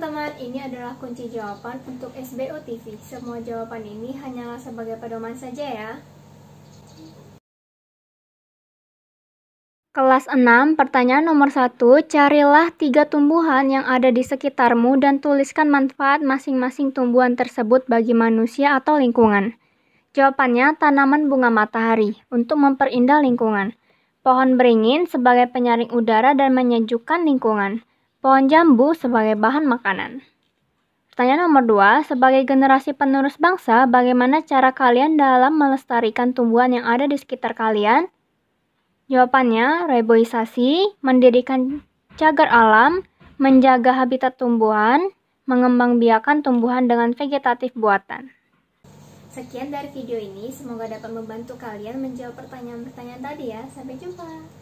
teman-teman, ini adalah kunci jawaban untuk SBO TV. Semua jawaban ini hanyalah sebagai pedoman saja ya. Kelas 6, pertanyaan nomor 1, carilah tiga tumbuhan yang ada di sekitarmu dan tuliskan manfaat masing-masing tumbuhan tersebut bagi manusia atau lingkungan. Jawabannya tanaman bunga matahari untuk memperindah lingkungan. Pohon beringin sebagai penyaring udara dan menyejukkan lingkungan pohon jambu sebagai bahan makanan. Pertanyaan nomor dua, sebagai generasi penerus bangsa, bagaimana cara kalian dalam melestarikan tumbuhan yang ada di sekitar kalian? Jawabannya, reboisasi, mendirikan cagar alam, menjaga habitat tumbuhan, mengembangbiakan tumbuhan dengan vegetatif buatan. Sekian dari video ini, semoga dapat membantu kalian menjawab pertanyaan-pertanyaan tadi ya. Sampai jumpa!